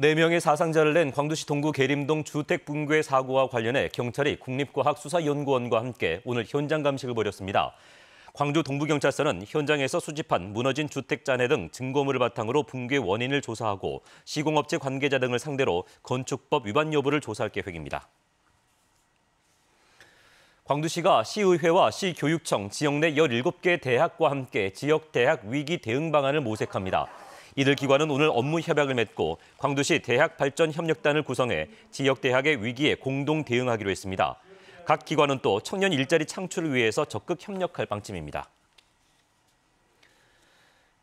4명의 사상자를 낸 광주시 동구 계림동 주택 붕괴 사고와 관련해 경찰이 국립과학수사연구원과 함께 오늘 현장 감식을 벌였습니다. 광주 동부경찰서는 현장에서 수집한 무너진 주택 잔해 등 증거물을 바탕으로 붕괴 원인을 조사하고 시공업체 관계자 등을 상대로 건축법 위반 여부를 조사할 계획입니다. 광주시가 시의회와 시교육청, 지역 내 17개 대학과 함께 지역 대학 위기 대응 방안을 모색합니다. 이들 기관은 오늘 업무 협약을 맺고 광주시 대학 발전 협력단을 구성해 지역 대학의 위기에 공동 대응하기로 했습니다. 각 기관은 또 청년 일자리 창출을 위해서 적극 협력할 방침입니다.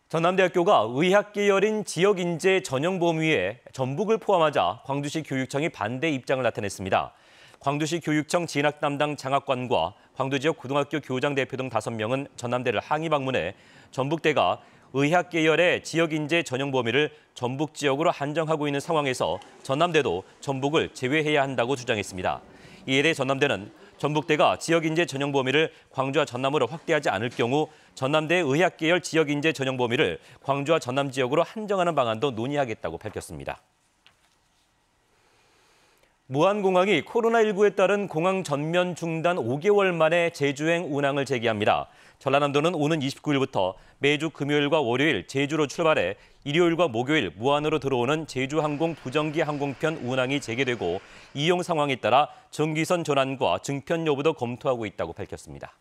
전남대학교가 의학 계열인 지역 인재 전형 범위에 전북을 포함하자 광주시 교육청이 반대 입장을 나타냈습니다. 광주시 교육청 진학 담당 장학관과 광주 지역 고등학교 교장 대표 등 5명은 전남대를 항의 방문해 전북대가 의학 계열의 지역 인재 전용 범위를 전북 지역으로 한정하고 있는 상황에서 전남대도 전북을 제외해야 한다고 주장했습니다. 이에 대해 전남대는 전북대가 지역 인재 전용 범위를 광주와 전남으로 확대하지 않을 경우 전남대 의학 계열 지역 인재 전용 범위를 광주와 전남 지역으로 한정하는 방안도 논의하겠다고 밝혔습니다. 무한공항이 코로나19에 따른 공항 전면 중단 5개월 만에 제주행 운항을 재개합니다. 전라남도는 오는 29일부터 매주 금요일과 월요일 제주로 출발해 일요일과 목요일 무안으로 들어오는 제주항공 부정기 항공편 운항이 재개되고 이용 상황에 따라 정기선 전환과 증편 여부도 검토하고 있다고 밝혔습니다.